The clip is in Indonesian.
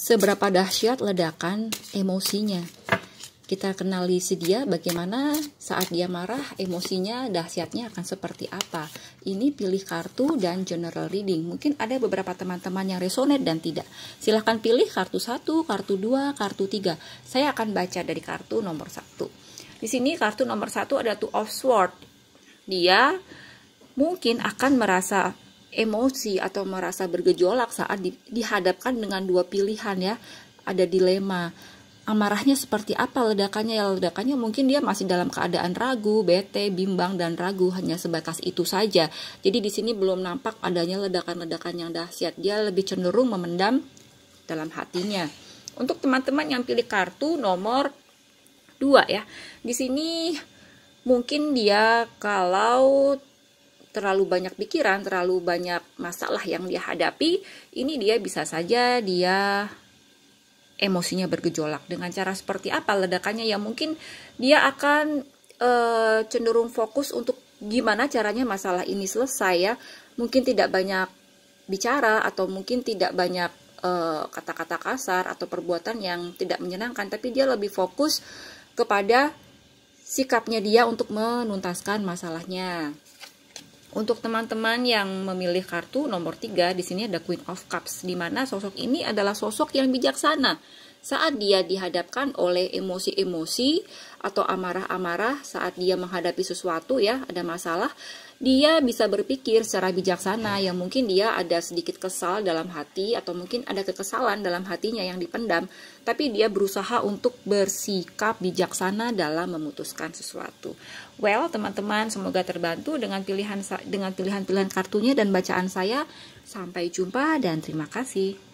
seberapa dahsyat ledakan emosinya. Kita kenali si dia bagaimana saat dia marah emosinya dahsyatnya akan seperti apa. Ini pilih kartu dan general reading. Mungkin ada beberapa teman-teman yang resonate dan tidak. Silahkan pilih kartu 1, kartu 2, kartu 3. Saya akan baca dari kartu nomor 1. Di sini kartu nomor 1 ada Two of Sword. Dia mungkin akan merasa emosi atau merasa bergejolak saat di, dihadapkan dengan dua pilihan ya ada dilema amarahnya seperti apa ledakannya ya ledakannya mungkin dia masih dalam keadaan ragu bete bimbang dan ragu hanya sebatas itu saja jadi di sini belum nampak adanya ledakan-ledakan yang dahsyat dia lebih cenderung memendam dalam hatinya untuk teman-teman yang pilih kartu nomor 2 ya di sini mungkin dia kalau terlalu banyak pikiran, terlalu banyak masalah yang dia hadapi, ini dia bisa saja dia emosinya bergejolak. Dengan cara seperti apa ledakannya ya mungkin dia akan e, cenderung fokus untuk gimana caranya masalah ini selesai ya. Mungkin tidak banyak bicara atau mungkin tidak banyak eh, kata-kata e, kasar atau perbuatan yang tidak menyenangkan, tapi dia lebih fokus kepada sikapnya dia untuk menuntaskan masalahnya. Untuk teman-teman yang memilih kartu nomor 3, di sini ada Queen of Cups, di mana sosok ini adalah sosok yang bijaksana saat dia dihadapkan oleh emosi-emosi atau amarah-amarah saat dia menghadapi sesuatu ya ada masalah dia bisa berpikir secara bijaksana yang mungkin dia ada sedikit kesal dalam hati atau mungkin ada kekesalan dalam hatinya yang dipendam tapi dia berusaha untuk bersikap bijaksana dalam memutuskan sesuatu. Well, teman-teman, semoga terbantu dengan pilihan dengan pilihan-pilihan kartunya dan bacaan saya. Sampai jumpa dan terima kasih.